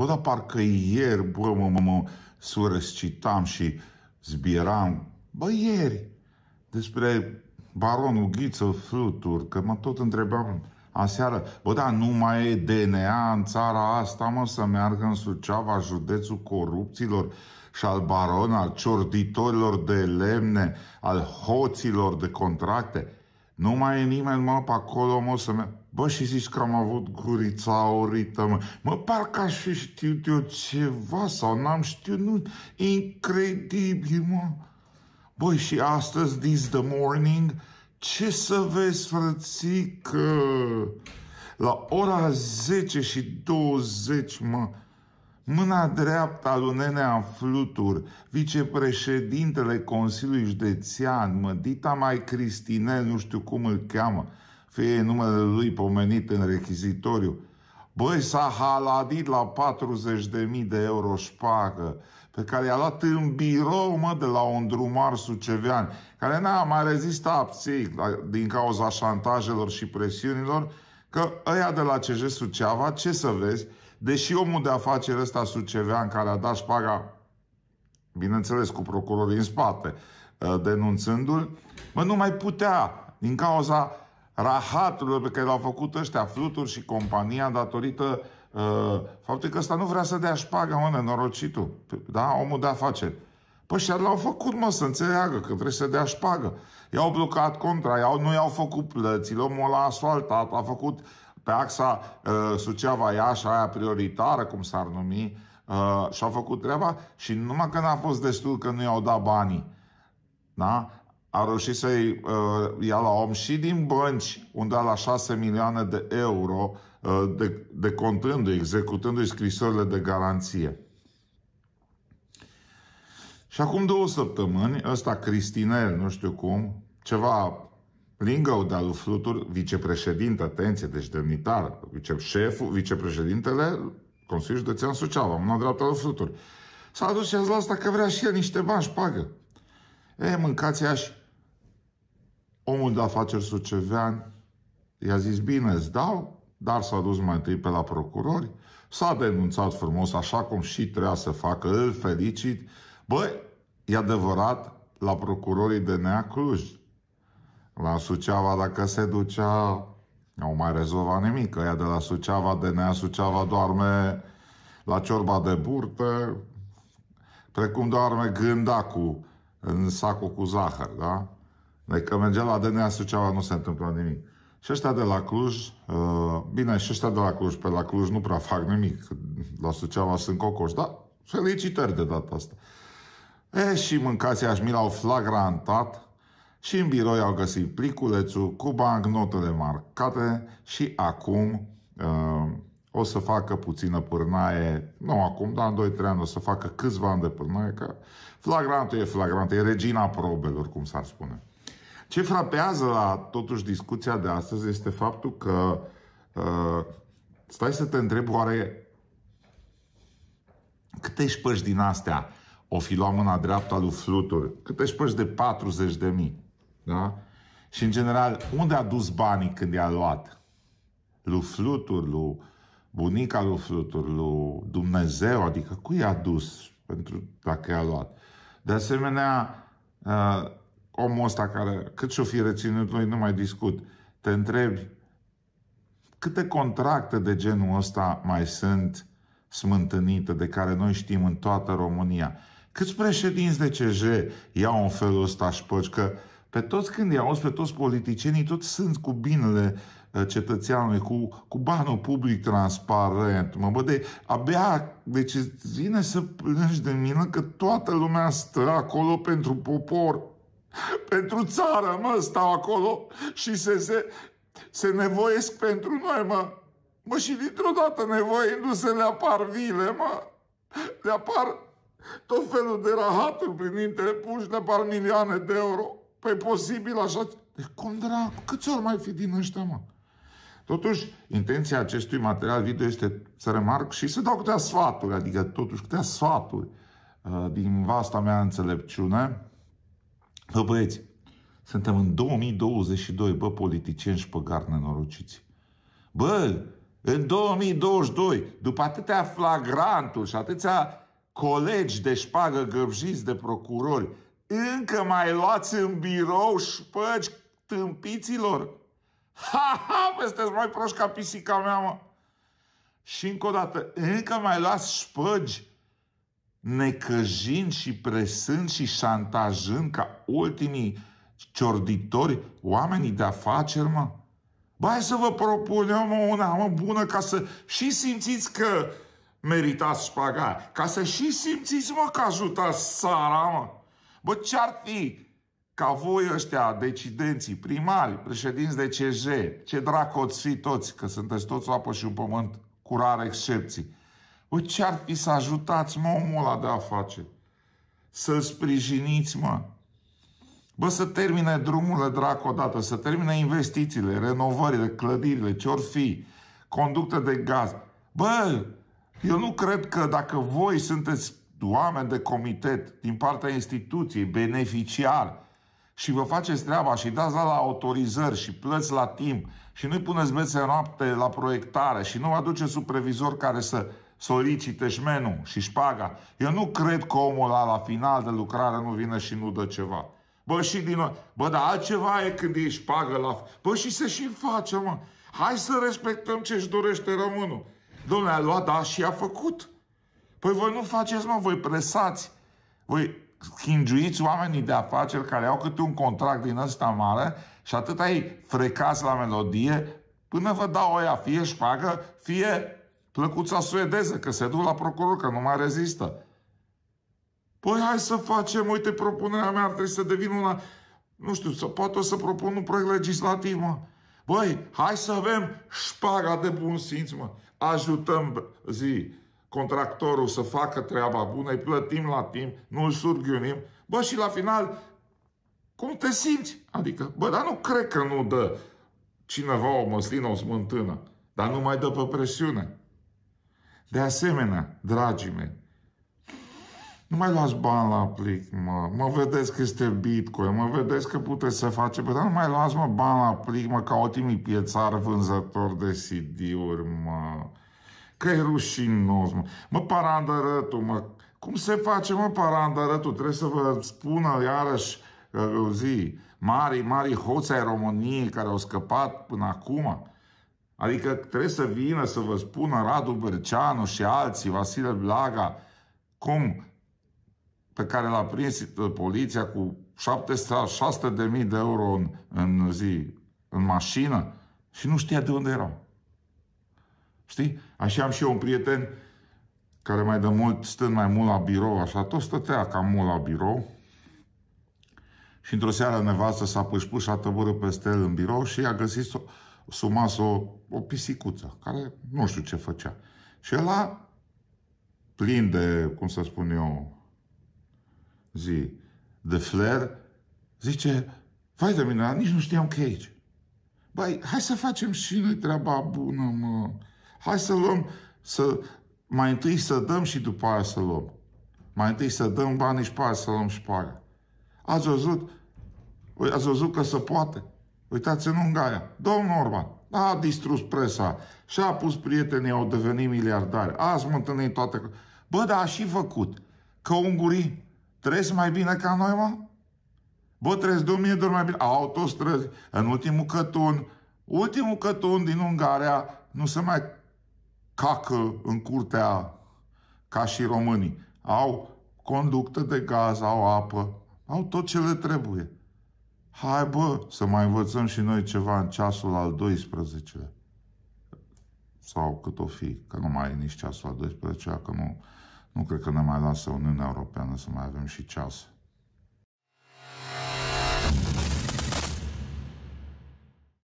Bă, dar parcă ieri, bă, mă, mă, mă surăscitam și zbieram, bă, ieri, despre baronul Ghiță Flutur, că mă tot întrebam aseară, bă, da, nu mai e DNA în țara asta, mă, să meargă în Suceava județul corupților și al baron, al ciorditorilor de lemne, al hoților de contracte. Nu mai e nimeni, mă, pe acolo, mă, să meargă. Bă, și zici că am avut gurița aurită, mă. mă parcă aș fi știut eu ceva sau n-am știut, nu, incredibil, mă. Băi, și astăzi, this the morning, ce să vezi, frățică? La ora 10 și 20, mă, mâna dreaptă al unenea Flutur, vicepreședintele Consiliului Județean, mă, Dita mai Cristine, nu știu cum îl cheamă, fie numele lui pomenit în rechizitoriu. Băi, s-a haladit la 40.000 de euro șpagă, pe care i-a luat în birou, mă, de la un drumar sucevean, care n-a mai rezistat psihic din cauza șantajelor și presiunilor, că ăia de la CJ Suceava, ce să vezi, deși omul de afaceri ăsta sucevean care a dat șpaga, bineînțeles, cu procurorii în spate, uh, denunțându-l, mă, nu mai putea din cauza rahaturilor pe care l au făcut ăștia, fluturi și compania, datorită uh, faptului că ăsta nu vrea să dea șpaga, mă, nenorocitul, da, omul de afaceri. Păi și l-au făcut, mă, să înțeleagă că trebuie să dea șpagă. I-au blocat contra, i-au, nu i-au făcut plățile, omul l-a asfaltat, a făcut pe axa uh, Suceava-Iași, aia prioritară, cum s-ar numi, uh, și-au făcut treaba și numai că n-a fost destul că nu i-au dat banii. Da? a reușit să-i uh, ia la om și din bănci, a la 6 milioane de euro, uh, de, contându i executându-i scrisorile de garanție. Și acum două săptămâni, ăsta Cristinel, nu știu cum, ceva lingă de al Flutur, vicepreședinte, atenție, deci demnitar, șeful, vicepreședintele Consiliul Județean Suceava, mâna dreapta al Flutur. S-a dus și a zis la asta că vrea și el niște bani, și pagă. E, mâncați așa. Omul de afaceri sucevean i-a zis, bine, îți dau, dar s-a dus mai întâi pe la procurori, s-a denunțat frumos, așa cum și trebuia să facă, îl felicit. Băi, e adevărat, la procurorii de Nea Cluj, la Suceava, dacă se ducea, nu mai rezolva nimic. ea de la Suceava, de Nea Suceava, doarme la ciorba de burtă, precum doarme gândacul în sacul cu zahăr, da? Adică mergea la DNA Suceava, nu se întâmpla nimic. Și ăștia de la Cluj, uh, bine, și ăștia de la Cluj, pe la Cluj nu prea fac nimic. La Suceava sunt cocoși, dar felicitări de data asta. E, și mi l au flagrantat și în birou au găsit pliculețul cu bancnotele marcate și acum uh, o să facă puțină pârnaie, nu acum, dar în 2-3 ani o să facă câțiva ani de pârnaie, că flagrantul e flagrant, e regina probelor, cum s-ar spune. Ce frapează la totuși discuția de astăzi este faptul că uh, stai să te întreb oare câte șpăși din astea o fi luat mâna dreapta lui Flutur? Câte șpăși de 40 de mii? Da? Și în general, unde a dus banii când i-a luat? Lui Flutur, lui bunica lui Flutur, lui Dumnezeu, adică cui i-a dus pentru dacă i-a luat? De asemenea, uh, omul ăsta care, cât și-o fi reținut, noi nu mai discut, te întrebi câte contracte de genul ăsta mai sunt smântânite, de care noi știm în toată România. Câți președinți de CJ iau în felul ăsta șpăci? Că pe toți când iau, pe toți politicienii, toți sunt cu binele uh, cetățeanului, cu, cu banul public transparent. Mă bă, de, abia, deci vine să plângi de mine că toată lumea stă acolo pentru popor. Pentru țară, mă, stau acolo și se, se, se nevoiesc pentru noi, mă. Mă, și dintr-o dată nevoindu-se le apar vile, mă. Le apar tot felul de rahaturi prin interpuși, le apar milioane de euro. Păi posibil așa... De cum, dracu? Câți ori mai fi din ăștia, mă? Totuși, intenția acestui material video este să remarc și să dau câteva sfaturi, adică totuși câteva sfaturi uh, din vasta mea înțelepciune, Bă, băieți, suntem în 2022, bă, politicieni și păgari nenorociți. Bă, în 2022, după atâtea flagranturi și atâtea colegi de șpagă găvjiți de procurori, încă mai luați în birou șpăci tâmpiților? Ha, ha, bă, sunteți mai proști ca pisica mea, mă! Și încă o dată, încă mai luați șpăgi necăjind și presând și șantajând ca ultimii ciorditori oamenii de afaceri, mă? Bai să vă propunem una, mă, bună, ca să și simțiți că meritați spaga, ca să și simțiți, mă, că ajutați țara, mă. Bă, ce-ar fi ca voi ăștia, decidenții, primari, președinți de CJ, ce dracoți fi toți, că sunteți toți apă și un pământ, cu rare excepții, Bă, ce-ar fi să ajutați, mă, omul ăla de afaceri? Să-l sprijiniți, mă. Bă, să termine drumurile, dracu, odată, să termine investițiile, renovările, clădirile, ce or fi, conducte de gaz. Bă, eu nu cred că dacă voi sunteți oameni de comitet, din partea instituției, beneficiar și vă faceți treaba și dați la, la autorizări și plăți la timp și nu-i puneți mețe noapte la proiectare și nu aduceți supervizor care să solicite șmenul și șpaga. Eu nu cred că omul ăla la final de lucrare nu vine și nu dă ceva. Bă, și din Bă, dar altceva e când e șpagă la... Bă, și se și face, mă. Hai să respectăm ce își dorește românul. Domnule, a luat, da, și a făcut. Păi voi nu faceți, mă, voi presați. Voi chingiuiți oamenii de afaceri care au câte un contract din ăsta mare și atât ai frecați la melodie până vă dau oia fie șpagă, fie plăcuța suedeză, că se duc la procuror, că nu mai rezistă. Păi hai să facem, uite, propunerea mea ar trebui să devină una, nu știu, să, poate o să propun un proiect legislativ, mă. Băi, hai să avem șpaga de bun simț, mă. Ajutăm zi contractorul să facă treaba bună, îi plătim la timp, nu îl surghiunim. Bă, și la final, cum te simți? Adică, bă, dar nu cred că nu dă cineva o măslină, o smântână, dar nu mai dă pe presiune. De asemenea, dragii mei, nu mai luați bani la plic, mă. Mă vedeți că este Bitcoin, mă vedeți că puteți să faceți, dar nu mai luați, mă, bani la plic, mă, ca ultimii piețari vânzători de CD-uri, mă. Că e rușinos, mă. Mă, parandărătul, mă. Cum se face, mă, parandărătul? Trebuie să vă spună iarăși uh, zi, mari, mari hoți ai României care au scăpat până acum Adică trebuie să vină să vă spună Radu Bărceanu și alții, Vasile Blaga, cum pe care l-a prins uh, poliția cu 700 de mii de euro în, în zi, în mașină și nu știa de unde erau. Știi? Așa am și eu un prieten care mai de mult, stând mai mult la birou, așa, tot stătea cam mult la birou și într-o seară nevastă s-a pâșpus și a peste el în birou și a găsit sumas o, o pisicuță, care nu știu ce făcea. Și ăla, plin de, cum să spun eu, zi, de flair, zice, vai de mine, nici nu știam că e aici. Băi, hai să facem și noi treaba bună, mă. Hai să luăm, să, mai întâi să dăm și după aia să luăm. Mai întâi să dăm banii și pe aia să luăm și pe aia. Ați văzut? Păi, ați văzut că se poate? Uitați în Ungaria. Domnul Orban a distrus presa și a pus prietenii, au devenit miliardari. Azi mă întâlnim toate... Bă, dar a și făcut că ungurii trăiesc mai bine ca noi, mă? Bă, trăiesc 2000 de ori mai bine. Au autostrăzi, În ultimul cătun, ultimul cătun din Ungaria nu se mai cacă în curtea ca și românii. Au conductă de gaz, au apă, au tot ce le trebuie. Hai bă, să mai învățăm și noi ceva în ceasul al 12-lea. Sau cât o fi, că nu mai e nici ceasul al 12-lea, că nu, nu cred că ne mai lasă Uniunea Europeană să mai avem și ceas.